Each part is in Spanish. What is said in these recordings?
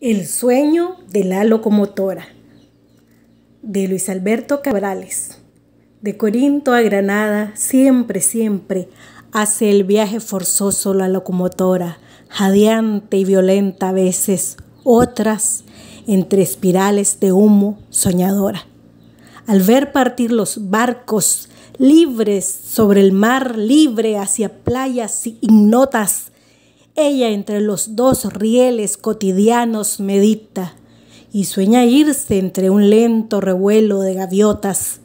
El sueño de la locomotora de Luis Alberto Cabrales. De Corinto a Granada, siempre, siempre hace el viaje forzoso la locomotora, jadeante y violenta a veces, otras entre espirales de humo soñadora. Al ver partir los barcos libres sobre el mar, libre hacia playas ignotas, ella entre los dos rieles cotidianos medita y sueña irse entre un lento revuelo de gaviotas.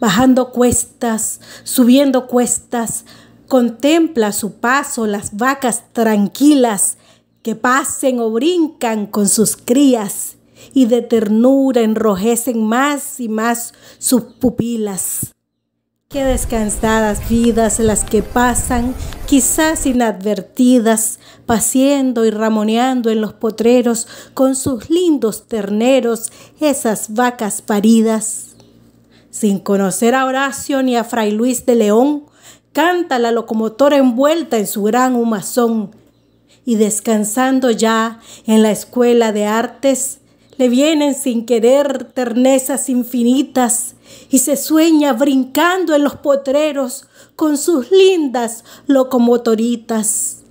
Bajando cuestas, subiendo cuestas, contempla a su paso las vacas tranquilas que pasen o brincan con sus crías y de ternura enrojecen más y más sus pupilas. Qué descansadas vidas las que pasan, quizás inadvertidas, paseando y ramoneando en los potreros con sus lindos terneros, esas vacas paridas. Sin conocer a Horacio ni a Fray Luis de León, canta la locomotora envuelta en su gran humazón. Y descansando ya en la escuela de artes, le vienen sin querer ternezas infinitas y se sueña brincando en los potreros con sus lindas locomotoritas.